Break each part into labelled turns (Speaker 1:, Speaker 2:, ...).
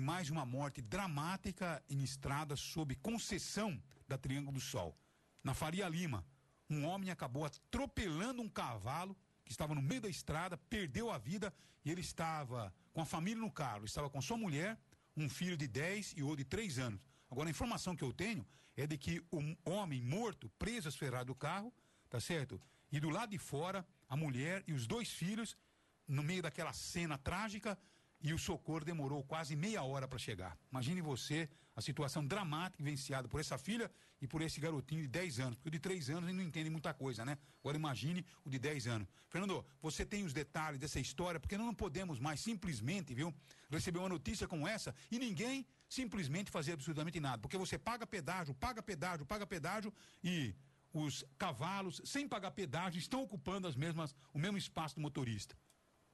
Speaker 1: mais uma morte dramática em estrada sob concessão da Triângulo do Sol. Na Faria Lima, um homem acabou atropelando um cavalo que estava no meio da estrada, perdeu a vida e ele estava com a família no carro, estava com sua mulher, um filho de 10 e outro de 3 anos. Agora, a informação que eu tenho é de que o um homem morto, preso às ferradas do carro, tá certo? E do lado de fora, a mulher e os dois filhos, no meio daquela cena trágica, e o socorro demorou quase meia hora para chegar. Imagine você a situação dramática vivenciada por essa filha e por esse garotinho de 10 anos, porque o de 3 anos ele não entende muita coisa, né? Agora imagine o de 10 anos. Fernando, você tem os detalhes dessa história, porque nós não podemos mais simplesmente, viu, receber uma notícia como essa e ninguém simplesmente fazer absolutamente nada, porque você paga pedágio, paga pedágio, paga pedágio e os cavalos, sem pagar pedágio, estão ocupando as mesmas, o mesmo espaço do motorista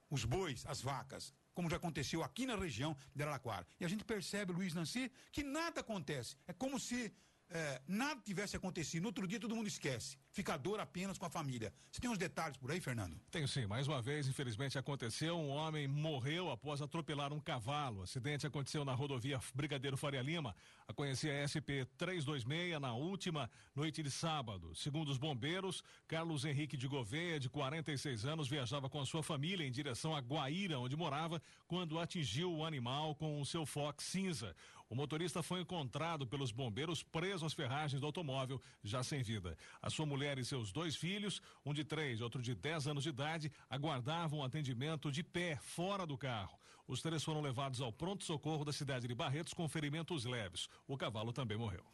Speaker 1: os bois, as vacas, como já aconteceu aqui na região de Araraquara. E a gente percebe, Luiz Nancy, que nada acontece. É como se é, nada tivesse acontecido, no outro dia todo mundo esquece. Fica a dor apenas com a família. Você tem uns detalhes por aí, Fernando?
Speaker 2: Tenho sim. Mais uma vez, infelizmente, aconteceu. Um homem morreu após atropelar um cavalo. O acidente aconteceu na rodovia Brigadeiro Faria Lima, a conhecia SP 326, na última noite de sábado. Segundo os bombeiros, Carlos Henrique de Gouveia, de 46 anos, viajava com a sua família em direção a Guaíra, onde morava, quando atingiu o animal com o seu Fox cinza. O motorista foi encontrado pelos bombeiros preso mesmas ferragens do automóvel, já sem vida. A sua mulher e seus dois filhos, um de três, outro de dez anos de idade, aguardavam atendimento de pé, fora do carro. Os três foram levados ao pronto-socorro da cidade de Barretos com ferimentos leves. O cavalo também morreu.